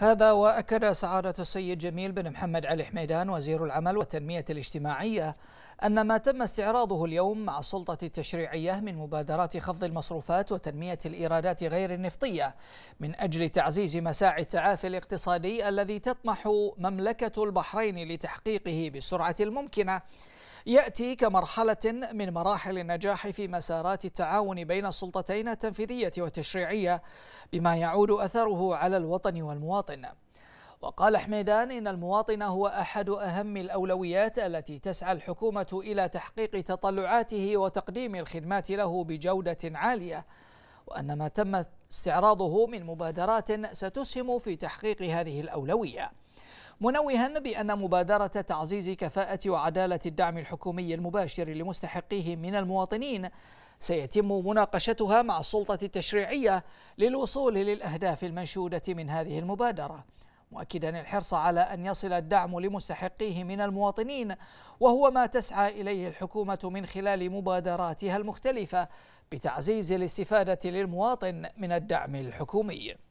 هذا وأكد سعادة السيد جميل بن محمد علي حميدان وزير العمل والتنمية الاجتماعية أن ما تم استعراضه اليوم مع السلطة التشريعية من مبادرات خفض المصروفات وتنمية الإيرادات غير النفطية من أجل تعزيز مساعي التعافي الاقتصادي الذي تطمح مملكة البحرين لتحقيقه بالسرعة الممكنة يأتي كمرحلة من مراحل النجاح في مسارات التعاون بين السلطتين التنفيذية والتشريعية بما يعود أثره على الوطن والمواطن وقال حميدان إن المواطن هو أحد أهم الأولويات التي تسعى الحكومة إلى تحقيق تطلعاته وتقديم الخدمات له بجودة عالية وأن ما تم استعراضه من مبادرات ستسهم في تحقيق هذه الأولوية منوها بأن مبادرة تعزيز كفاءة وعدالة الدعم الحكومي المباشر لمستحقيه من المواطنين سيتم مناقشتها مع السلطة التشريعية للوصول للأهداف المنشودة من هذه المبادرة مؤكدا الحرص على أن يصل الدعم لمستحقيه من المواطنين وهو ما تسعى إليه الحكومة من خلال مبادراتها المختلفة بتعزيز الاستفادة للمواطن من الدعم الحكومي